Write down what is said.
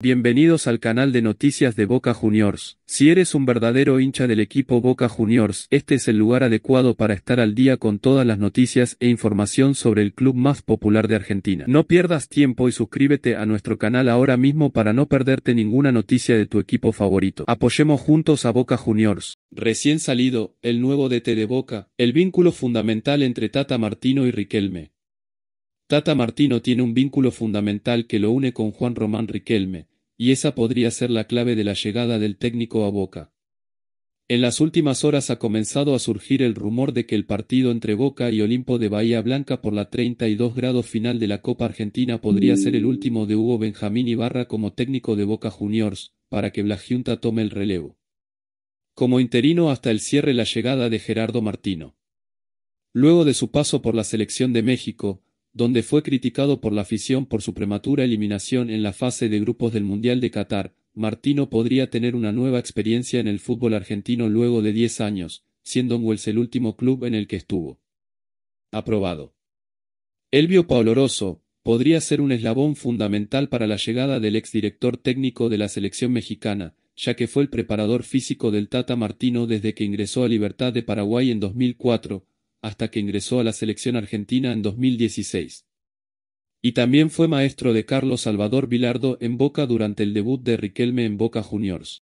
Bienvenidos al canal de noticias de Boca Juniors. Si eres un verdadero hincha del equipo Boca Juniors, este es el lugar adecuado para estar al día con todas las noticias e información sobre el club más popular de Argentina. No pierdas tiempo y suscríbete a nuestro canal ahora mismo para no perderte ninguna noticia de tu equipo favorito. Apoyemos juntos a Boca Juniors. Recién salido, el nuevo DT de Boca, el vínculo fundamental entre Tata Martino y Riquelme. Tata Martino tiene un vínculo fundamental que lo une con Juan Román Riquelme, y esa podría ser la clave de la llegada del técnico a Boca. En las últimas horas ha comenzado a surgir el rumor de que el partido entre Boca y Olimpo de Bahía Blanca por la 32 grados final de la Copa Argentina podría ser el último de Hugo Benjamín Ibarra como técnico de Boca Juniors, para que Blagiunta tome el relevo. Como interino hasta el cierre la llegada de Gerardo Martino. Luego de su paso por la selección de México, donde fue criticado por la afición por su prematura eliminación en la fase de grupos del Mundial de Qatar, Martino podría tener una nueva experiencia en el fútbol argentino luego de 10 años, siendo Wells el último club en el que estuvo. Aprobado. Elvio Paoloroso podría ser un eslabón fundamental para la llegada del exdirector técnico de la selección mexicana, ya que fue el preparador físico del Tata Martino desde que ingresó a Libertad de Paraguay en 2004, hasta que ingresó a la selección argentina en 2016. Y también fue maestro de Carlos Salvador Bilardo en Boca durante el debut de Riquelme en Boca Juniors.